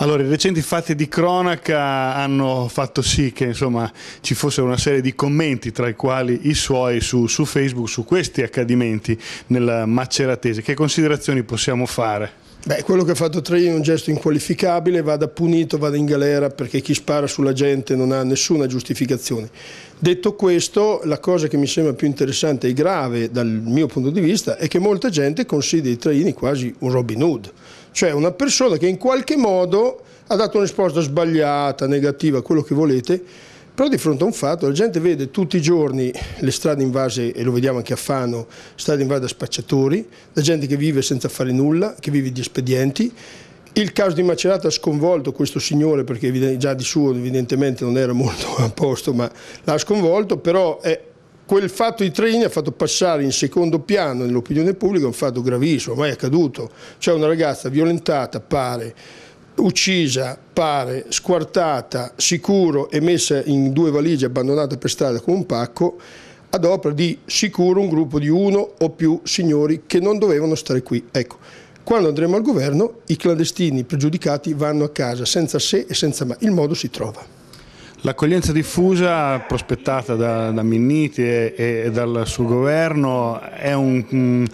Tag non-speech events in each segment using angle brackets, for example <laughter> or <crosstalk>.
Allora, i recenti fatti di cronaca hanno fatto sì che insomma, ci fosse una serie di commenti, tra i quali i suoi su, su Facebook, su questi accadimenti nella Maceratese. Che considerazioni possiamo fare? Beh, quello che ha fatto Traini è un gesto inqualificabile, vada punito, vada in galera perché chi spara sulla gente non ha nessuna giustificazione. Detto questo, la cosa che mi sembra più interessante e grave dal mio punto di vista è che molta gente considera Traini quasi un Robin Hood, cioè una persona che in qualche modo ha dato una risposta sbagliata, negativa, quello che volete, però di fronte a un fatto la gente vede tutti i giorni le strade invase, e lo vediamo anche a Fano, strade invase da spacciatori, da gente che vive senza fare nulla, che vive di espedienti. Il caso di Macerata ha sconvolto questo signore perché già di suo evidentemente non era molto <laughs> a posto, ma l'ha sconvolto, però è quel fatto di Traini ha fatto passare in secondo piano nell'opinione pubblica un fatto gravissimo, mai accaduto. C'è una ragazza violentata, pare, uccisa, pare, squartata, sicuro e messa in due valigie abbandonata per strada con un pacco ad opera di sicuro un gruppo di uno o più signori che non dovevano stare qui. Ecco, quando andremo al governo i clandestini pregiudicati vanno a casa senza se e senza ma, il modo si trova. L'accoglienza diffusa prospettata da, da Minniti e, e, dal suo governo è un... Mm,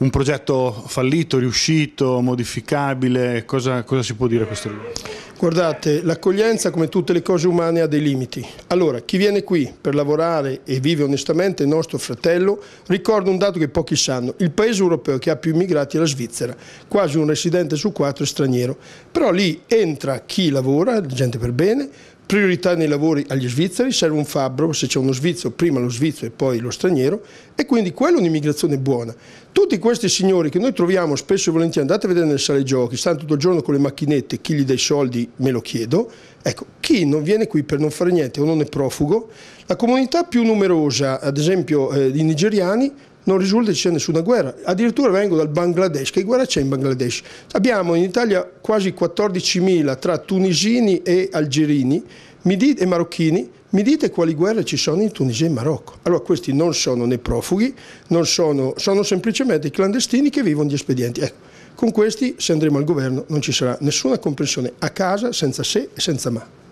un progetto fallito, riuscito, modificabile? Cosa, cosa si può dire a questo riguardo? Guardate, l'accoglienza come tutte le cose umane ha dei limiti. Allora, chi viene qui per lavorare e vive onestamente, il nostro fratello, ricorda un dato che pochi sanno, il paese europeo che ha più immigrati è la Svizzera, quasi un residente su quattro è straniero, però lì entra chi lavora, gente per bene, priorità nei lavori agli svizzeri, serve un fabbro, se c'è uno svizzero prima lo svizzero e poi lo straniero e quindi quella è un'immigrazione buona. Tutti questi signori che noi troviamo spesso e volentieri, andate a vedere nelle sale giochi, stanno tutto il giorno con le macchinette, chi gli dà i soldi me lo chiedo, ecco, chi non viene qui per non fare niente o non è profugo, la comunità più numerosa, ad esempio eh, di nigeriani, non risulta che ci sia nessuna guerra. Addirittura vengo dal Bangladesh, che guerra c'è in Bangladesh? Abbiamo in Italia quasi 14.000 tra tunisini e algerini dite, e marocchini, mi dite quali guerre ci sono in Tunisia e in Marocco. Allora questi non sono né profughi, sono, sono, semplicemente clandestini che vivono gli espedienti. Ecco, con questi se andremo al governo non ci sarà nessuna comprensione a casa senza se e senza ma.